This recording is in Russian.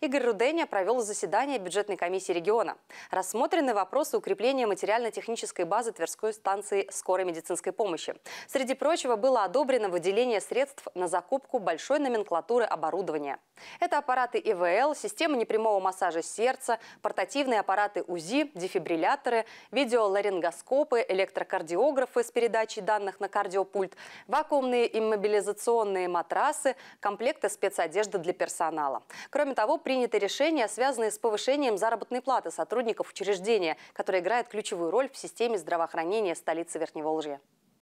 Игорь Руденя провел заседание бюджетной комиссии региона. Рассмотрены вопросы укрепления материально-технической базы Тверской станции скорой медицинской помощи. Среди прочего, было одобрено выделение средств на закупку большой номенклатуры оборудования. Это аппараты ИВЛ, системы непрямого массажа сердца, портативные аппараты УЗИ, дефибрилляторы, видеоларингоскопы, электрокардиографы с передачей данных на кардиопульт, вакуумные иммобилизационные матрасы, комплекты спецодежды для персонала. Кроме того, приняты решения, связанные с повышением заработной платы сотрудников учреждения, которое играет ключевую роль в системе здравоохранения столицы Верхневолжья.